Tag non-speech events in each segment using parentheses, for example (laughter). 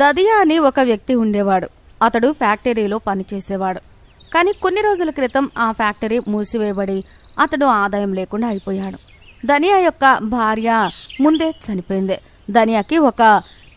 దదియా అని ఒక వ్యక్తి ఉండేవాడు అతడు ఫ్యాక్టరీలో పనిచేసేవాడు కానీ కొన్ని రోజుల క్రితం ఆ ఫ్యాక్టరీ మూసివేయబడి అతడు ఆదాయం లేకుండా అయిపోయాడు దనియా యొక్క భార్య ముందే చనిపోయింది దనియాకి ఒక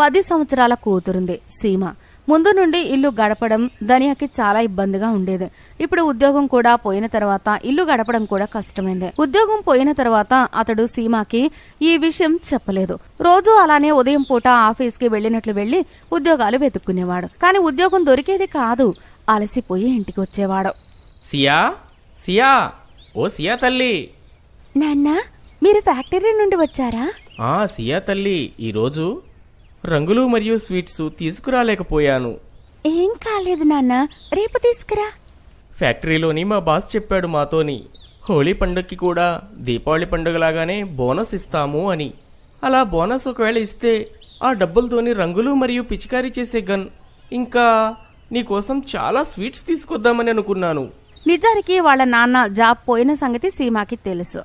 పది సంవత్సరాల కూతురుంది సీమ ముందు నుండి ఇల్లు గడపడం ధనియాకి చాలా ఇబ్బందిగా ఉండేది ఇప్పుడు ఉద్యోగం కూడా పోయిన తర్వాత ఇల్లు గడపడం కూడా కష్టమైంది ఉద్యోగం పోయిన తర్వాత అతడు సీమాకి ఈ విషయం చెప్పలేదు రోజు అలానే ఉదయం పూట ఆఫీస్ కి వెళ్ళినట్లు వెళ్లి ఉద్యోగాలు వెతుక్కునేవాడు కానీ ఉద్యోగం దొరికేది కాదు అలసిపోయి ఇంటికి వచ్చేవాడు సియా సియా ఓ సియా తల్లి నాన్న మీరు ఫ్యాక్టరీ నుండి వచ్చారా ఆ సియా తల్లి ఈరోజు రంగులు మరియు స్వీట్స్ తీసుకురాలేకపోయాను ఏం కాలేదు నాన్న రేపు తీసుకురా ఫ్యాక్టరీలోని మా బాస్ చెప్పాడు మాతోని హోలీ పండుగకి కూడా దీపావళి పండుగలాగానే బోనస్ ఇస్తాము అని అలా బోనస్ ఒకవేళ ఇస్తే ఆ డబ్బులతోని రంగులు మరియు పిచికారీ చేసే గన్ ఇంకా నీకోసం చాలా స్వీట్స్ తీసుకొద్దామని అనుకున్నాను నిజానికి వాళ్ళ నాన్న జాబ్ పోయిన సంగతి సీమాకి తెలుసు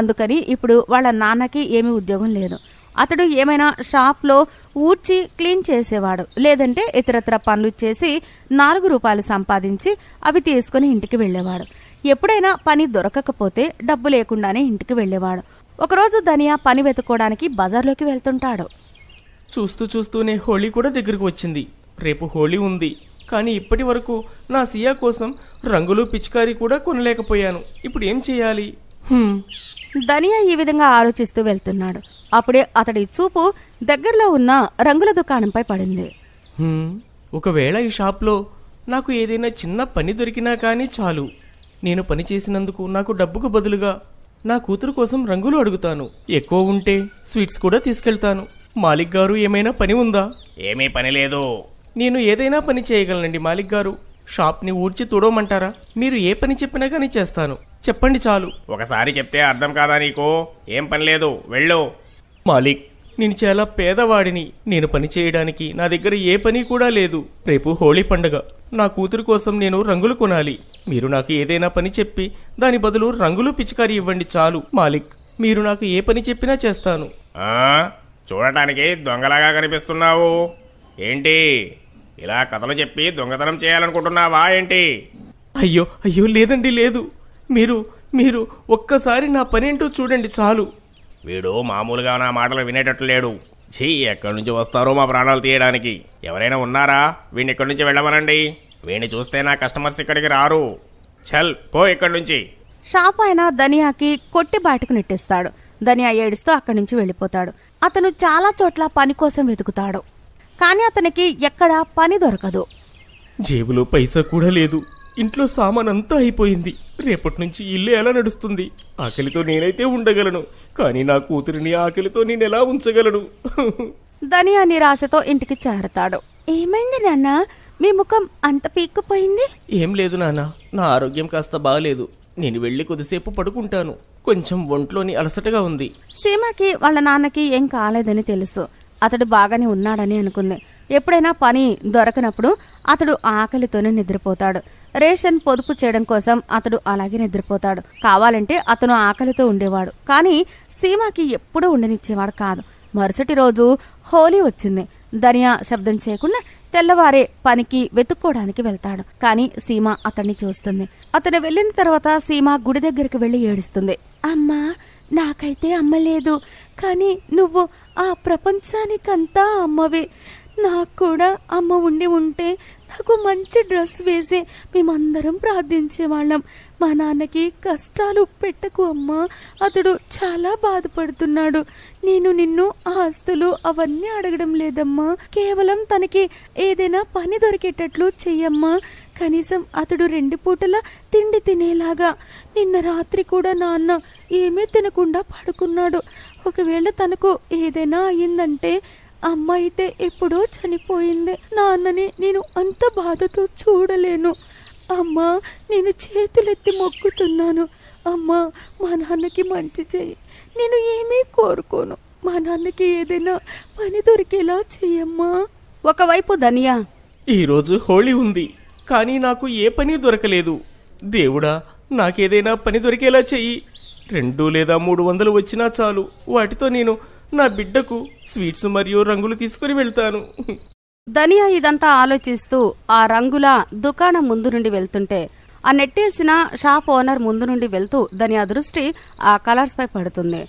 అందుకని ఇప్పుడు వాళ్ళ నాన్నకి ఏమీ ఉద్యోగం లేదు అతడు ఏమైనా షాప్లో ఊడ్చి క్లీన్ చేసేవాడు లేదంటే ఇతరత్ర పనులు చేసి నాలుగు రూపాయలు సంపాదించి అవి తీసుకుని ఇంటికి వెళ్ళేవాడు ఎప్పుడైనా పని దొరకకపోతే డబ్బు లేకుండానే ఇంటికి వెళ్ళేవాడు ఒకరోజు ధనియా పని వెతుకోవడానికి బజార్లోకి వెళ్తుంటాడు చూస్తూ చూస్తూనే హోళీ కూడా దగ్గరకు వచ్చింది రేపు హోళీ ఉంది కానీ ఇప్పటి వరకు నా సియా కోసం రంగులు పిచికారీ కూడా కొనలేకపోయాను ఇప్పుడు ఏం చేయాలి ధనియా ఈ విధంగా ఆలోచిస్తూ వెళ్తున్నాడు అప్పుడే అతడి చూపు దగ్గరలో ఉన్న రంగుల దుకాణంపై పడింది ఒకవేళ ఈ షాప్లో నాకు ఏదైనా చిన్న పని దొరికినా కానీ చాలు నేను పని చేసినందుకు నాకు డబ్బుకు బదులుగా నా కూతురు కోసం రంగులు అడుగుతాను ఎక్కువ ఉంటే స్వీట్స్ కూడా తీసుకెళ్తాను మాలిక్ గారు ఏమైనా పని ఉందా ఏమీ పని లేదు నేను ఏదైనా పని చేయగలనండి మాలిక్ గారు షాప్ని ఊడ్చి తుడవమంటారా మీరు ఏ పని చెప్పినా కానీ చేస్తాను చెప్పండి చాలు ఒకసారి చెప్తే అర్థం కాదా నీకు ఏం పని లేదు వెళ్ళు మాలిక్ నేను చాలా పేదవాడిని నేను పని చేయడానికి నా దగ్గర ఏ పని కూడా లేదు రేపు హోళీ పండుగ నా కూతురు కోసం నేను రంగులు కొనాలి మీరు నాకు ఏదైనా పని చెప్పి దాని బదులు రంగులు పిచికారి ఇవ్వండి చాలు మాలిక్ మీరు నాకు ఏ పని చెప్పినా చేస్తాను చూడటానికి దొంగలాగా కనిపిస్తున్నావు ఏంటి ఇలా కథలు చెప్పి దొంగతనం చేయాలనుకుంటున్నావా ఏంటి అయ్యో అయ్యో లేదండి లేదు మీరు మీరు ఒక్కసారి నా పనేంటో చూడండి చాలు వీడు మామూలుగా నా మాటలు వినేటట్లు లేడు ఛీ ఎక్కడి నుంచి వస్తారో మా ప్రాణాలు తీయడానికి ఎవరైనా ఉన్నారా వీడిని ఎక్కడి నుంచి వెళ్ళమనండి వీడిని చూస్తే నా కస్టమర్స్ ఇక్కడికి రారు చల్ పో ఇక్కడి నుంచి షాప్ ఆయన ధనియాకి కొట్టి బయటకు నెట్టిస్తాడు ధనియా ఏడుస్తూ అక్కడి నుంచి వెళ్ళిపోతాడు అతను చాలా చోట్ల పని కోసం వెతుకుతాడు కానీ అతనికి ఎక్కడా పని దొరకదు జేబులో పైసా కూడా లేదు ఇంట్లో అంతా అయిపోయింది రేపటి నుంచి ఇల్లు ఎలా నడుస్తుంది ఆకలితో నేనైతే ఉండగలను కానీ నా కూతురిని ఆకలితో నేను ఎలా ఉంచగలను ధని అని రాశతో ఇంటికి చేరతాడు ఏమైంది నాన్న మీ ముఖం అంత పీక్కుపోయింది ఏం లేదు నాన్న నా ఆరోగ్యం కాస్త బాగలేదు నేను వెళ్ళి కొద్దిసేపు పడుకుంటాను కొంచెం ఒంట్లోని అలసటగా ఉంది సీమాకి వాళ్ళ నాన్నకి ఏం కాలేదని తెలుసు అతడు బాగానే ఉన్నాడని అనుకుంది ఎప్పుడైనా పని దొరకనప్పుడు అతడు ఆకలితోనే నిద్రపోతాడు రేషన్ పొదుపు చేయడం కోసం అతడు అలాగే నిద్రపోతాడు కావాలంటే అతను ఆకలితో ఉండేవాడు కానీ సీమాకి ఎప్పుడూ ఉండనిచ్చేవాడు కాదు మరుసటి రోజు హోలీ వచ్చింది దనియా శబ్దం చేయకుండా తెల్లవారే పనికి వెతుక్కోవడానికి వెళ్తాడు కానీ సీమ అతన్ని చూస్తుంది అతను వెళ్ళిన తర్వాత సీమ గుడి దగ్గరికి వెళ్ళి ఏడుస్తుంది అమ్మా నాకైతే అమ్మ లేదు కానీ నువ్వు ఆ ప్రపంచానికంతా అమ్మవే నాకు కూడా అమ్మ ఉండి ఉంటే నాకు మంచి డ్రెస్ వేసి మేమందరం ప్రార్థించేవాళ్ళం మా నాన్నకి కష్టాలు పెట్టకు అమ్మ అతడు చాలా బాధపడుతున్నాడు నేను నిన్ను ఆస్తులు అవన్నీ అడగడం లేదమ్మా కేవలం తనకి ఏదైనా పని దొరికేటట్లు చెయ్యమ్మా కనీసం అతడు రెండు పూటల తిండి తినేలాగా నిన్న రాత్రి కూడా నాన్న ఏమీ తినకుండా పడుకున్నాడు ఒకవేళ తనకు ఏదైనా అయిందంటే అమ్మ అయితే ఎప్పుడో చనిపోయింది నాన్నని నేను అంత బాధతో చూడలేను అమ్మ నేను చేతులెత్తి మొక్కుతున్నాను అమ్మ మా నాన్నకి మంచి చెయ్యి నేను ఏమీ కోరుకోను మా నాన్నకి ఏదైనా పని దొరికేలా చెయ్యమ్మా ఒకవైపు ధనియా ఈరోజు హోళీ ఉంది కానీ నాకు ఏ పని దొరకలేదు దేవుడా నాకేదైనా పని దొరికేలా చెయ్యి రెండు లేదా మూడు వందలు వచ్చినా చాలు వాటితో నేను నా బిడ్డకు స్వీట్స్ మరియు రంగులు తీసుకుని వెళ్తాను ధనియా ఇదంతా ఆలోచిస్తూ ఆ రంగుల దుకాణం ముందు నుండి వెళ్తుంటే ఆ నెట్టేసిన షాప్ ఓనర్ ముందు నుండి వెళ్తూ ధనియా దృష్టి ఆ కలర్స్ పై పడుతుంది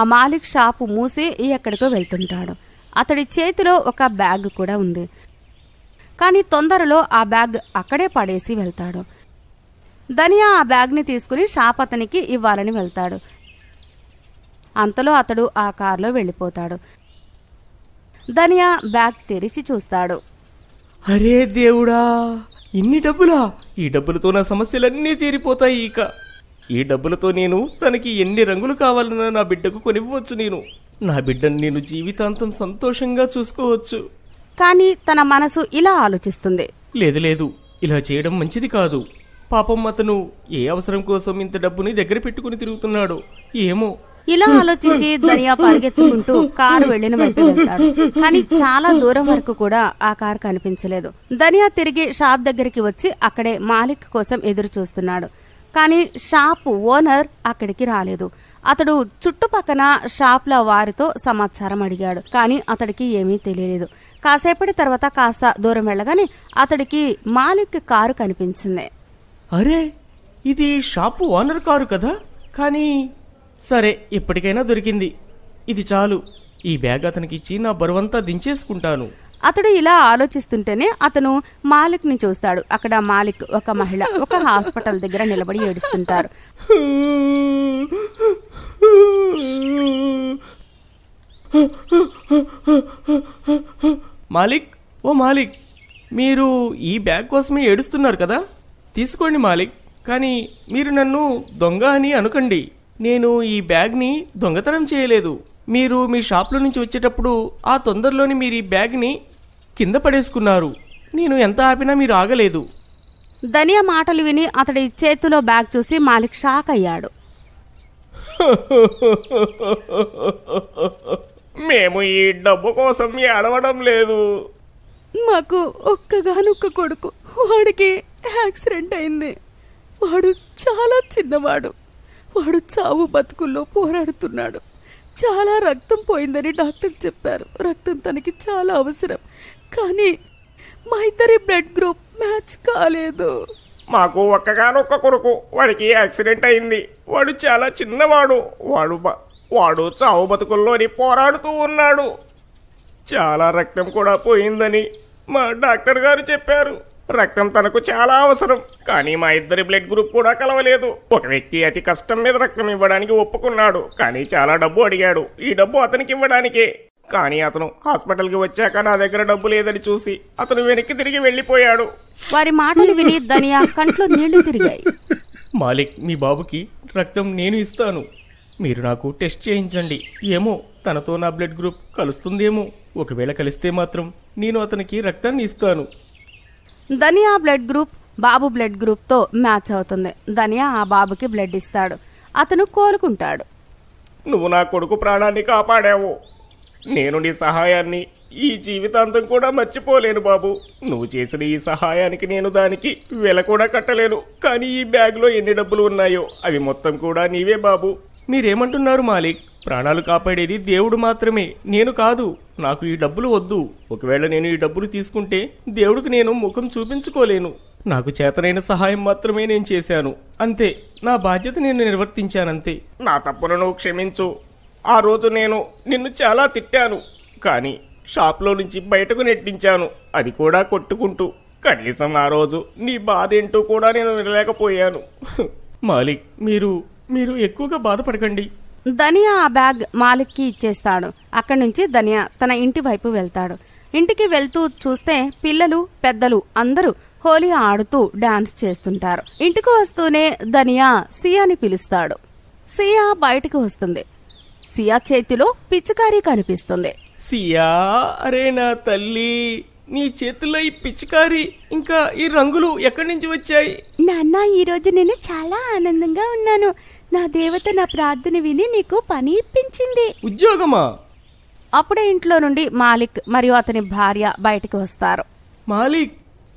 ఆ మాలిక్ షాపు మూసి ఎక్కడికో వెళ్తుంటాడు అతడి చేతిలో ఒక బ్యాగ్ కూడా ఉంది కానీ తొందరలో ఆ బ్యాగ్ అక్కడే పడేసి వెళ్తాడు ధనియా ఆ బ్యాగ్ని తీసుకుని షాప్ అతనికి ఇవ్వాలని వెళ్తాడు అంతలో అతడు ఆ కారులో వెళ్ళిపోతాడు ధనియా బ్యాగ్ తెరిచి చూస్తాడు అరే దేవుడా ఇన్ని డబ్బులా ఈ డబ్బులతో నా సమస్యలన్నీ తీరిపోతాయి ఇక ఈ డబ్బులతో నేను తనకి ఎన్ని రంగులు కావాలన్నా నా బిడ్డకు కొనివ్వచ్చు నేను నా బిడ్డను నేను జీవితాంతం సంతోషంగా చూసుకోవచ్చు కానీ తన మనసు ఇలా ఆలోచిస్తుంది లేదు లేదు ఇలా చేయడం మంచిది కాదు పాపం అతను ఏ అవసరం కోసం ఇంత డబ్బుని దగ్గర పెట్టుకుని తిరుగుతున్నాడు ఏమో ఇలా ఆలోచించి దనియా పరిగెత్తుకుంటూ కారు వెళ్లిన వెంటనే వెళ్తాడు కానీ చాలా దూరం వరకు కూడా ఆ కారు కనిపించలేదు దనియా తిరిగి షాప్ దగ్గరికి వచ్చి అక్కడే మాలిక్ కోసం ఎదురు చూస్తున్నాడు కానీ షాప్ ఓనర్ అక్కడికి రాలేదు అతడు చుట్టుపక్కన షాప్ల వారితో సమాచారం అడిగాడు కానీ అతడికి ఏమీ తెలియలేదు కాసేపటి తర్వాత కాస్త దూరం వెళ్ళగానే అతడికి మాలిక్ కారు కనిపించింది అరే ఇది షాపు ఓనర్ కారు కదా కానీ సరే ఇప్పటికైనా దొరికింది ఇది చాలు ఈ బ్యాగ్ అతనికి ఇచ్చి నా బరువంతా దించేసుకుంటాను అతడు ఇలా ఆలోచిస్తుంటేనే అతను మాలిక్ ని చూస్తాడు అక్కడ మాలిక్ ఒక మహిళ ఒక హాస్పిటల్ దగ్గర నిలబడి ఏడుస్తుంటారు మాలిక్ ఓ మాలిక్ మీరు ఈ బ్యాగ్ కోసమే ఏడుస్తున్నారు కదా తీసుకోండి మాలిక్ కానీ మీరు నన్ను దొంగ అని అనుకండి నేను ఈ బ్యాగ్ని దొంగతనం చేయలేదు మీరు మీ షాప్లో నుంచి వచ్చేటప్పుడు ఆ తొందరలోని మీరు ఈ బ్యాగ్ని కింద పడేసుకున్నారు నేను ఎంత ఆపినా మీరు ఆగలేదు ధనియా మాటలు విని అతడి చేతిలో బ్యాగ్ చూసి మాలిక్ షాక్ అయ్యాడు (laughs) మేము ఈ డబ్బు కోసం ఏడవడం లేదు మాకు ఒక్కగానొక్క కొడుకు వాడికి యాక్సిడెంట్ అయింది వాడు చాలా చిన్నవాడు వాడు చావు బతుకుల్లో పోరాడుతున్నాడు చాలా రక్తం పోయిందని డాక్టర్ చెప్పారు రక్తం తనకి చాలా అవసరం కానీ మా ఇద్దరి బ్లడ్ గ్రూప్ మ్యాచ్ కాలేదు మాకు ఒక్కగానొక్క కొడుకు వాడికి యాక్సిడెంట్ అయింది వాడు చాలా చిన్నవాడు వాడు వాడు చావు బతుకుల్లోని పోరాడుతూ ఉన్నాడు చాలా రక్తం కూడా పోయిందని మా డాక్టర్ గారు చెప్పారు రక్తం తనకు చాలా అవసరం కానీ మా ఇద్దరి బ్లడ్ గ్రూప్ కూడా కలవలేదు ఒక వ్యక్తి అతి కష్టం మీద రక్తం ఇవ్వడానికి ఒప్పుకున్నాడు కానీ చాలా డబ్బు అడిగాడు ఈ డబ్బు అతనికి ఇవ్వడానికే కానీ అతను హాస్పిటల్కి వచ్చాక నా దగ్గర డబ్బు లేదని చూసి అతను వెనక్కి తిరిగి వెళ్ళిపోయాడు వారి మాటలు విని ధనియా కంట్లో నీళ్లు తిరిగాయి మాలిక్ మీ బాబుకి రక్తం నేను ఇస్తాను మీరు నాకు టెస్ట్ చేయించండి ఏమో తనతో నా బ్లడ్ గ్రూప్ కలుస్తుందేమో ఒకవేళ కలిస్తే మాత్రం నేను అతనికి రక్తాన్ని ఇస్తాను ధనియా బ్లడ్ గ్రూప్ బాబు బ్లడ్ గ్రూప్తో మ్యాచ్ అవుతుంది ధనియా ఆ బాబుకి బ్లడ్ ఇస్తాడు అతను కోలుకుంటాడు నువ్వు నా కొడుకు ప్రాణాన్ని కాపాడావు నేను నీ సహాయాన్ని ఈ జీవితాంతం కూడా మర్చిపోలేను బాబు నువ్వు చేసిన ఈ సహాయానికి నేను దానికి వెల కూడా కట్టలేను కానీ ఈ బ్యాగ్లో ఎన్ని డబ్బులు ఉన్నాయో అవి మొత్తం కూడా నీవే బాబు మీరేమంటున్నారు మాలిక్ ప్రాణాలు కాపాడేది దేవుడు మాత్రమే నేను కాదు నాకు ఈ డబ్బులు వద్దు ఒకవేళ నేను ఈ డబ్బులు తీసుకుంటే దేవుడికి నేను ముఖం చూపించుకోలేను నాకు చేతనైన సహాయం మాత్రమే నేను చేశాను అంతే నా బాధ్యత నేను నిర్వర్తించానంతే నా తప్పును నువ్వు క్షమించు ఆ రోజు నేను నిన్ను చాలా తిట్టాను కానీ షాప్లో నుంచి బయటకు నెట్టించాను అది కూడా కొట్టుకుంటూ కనీసం ఆ రోజు నీ బాధ ఏంటో కూడా నేను వినలేకపోయాను (laughs) మాలిక్ మీరు మీరు ఎక్కువగా బాధపడకండి ధనియా ఆ బ్యాగ్ మాలిక్కి ఇచ్చేస్తాడు అక్కడి నుంచి ధనియా తన ఇంటి వైపు వెళ్తాడు ఇంటికి వెళ్తూ చూస్తే పిల్లలు పెద్దలు అందరూ హోలీ ఆడుతూ డాన్స్ చేస్తుంటారు ఇంటికి వస్తూనే ధనియా సియాని పిలుస్తాడు సియా బయటకు వస్తుంది సియా చేతిలో పిచ్చికారీ కనిపిస్తుంది సియా అరే నా తల్లి నీ చేతిలో ఈ పిచ్చికారి ఇంకా ఈ రంగులు ఎక్కడి నుంచి వచ్చాయి నాన్న ఈ రోజు నేను చాలా ఆనందంగా ఉన్నాను నా దేవత నా ప్రార్థన విని నీకు పని ఇప్పించింది ఉద్యోగమా అప్పుడే ఇంట్లో నుండి మాలిక్ మరియు అతని భార్య బయటికి వస్తారు మాలిక్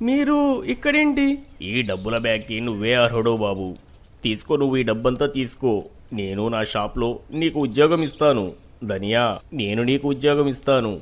మీరు ఇక్కడేంటి ఈ డబ్బుల బ్యాగ్కి నువ్వే అర్హుడు బాబు తీసుకో నువ్వు ఈ డబ్బంతా తీసుకో నేను నా షాప్లో నీకు ఉద్యోగం ఇస్తాను ధనియా నేను నీకు ఉద్యోగం ఇస్తాను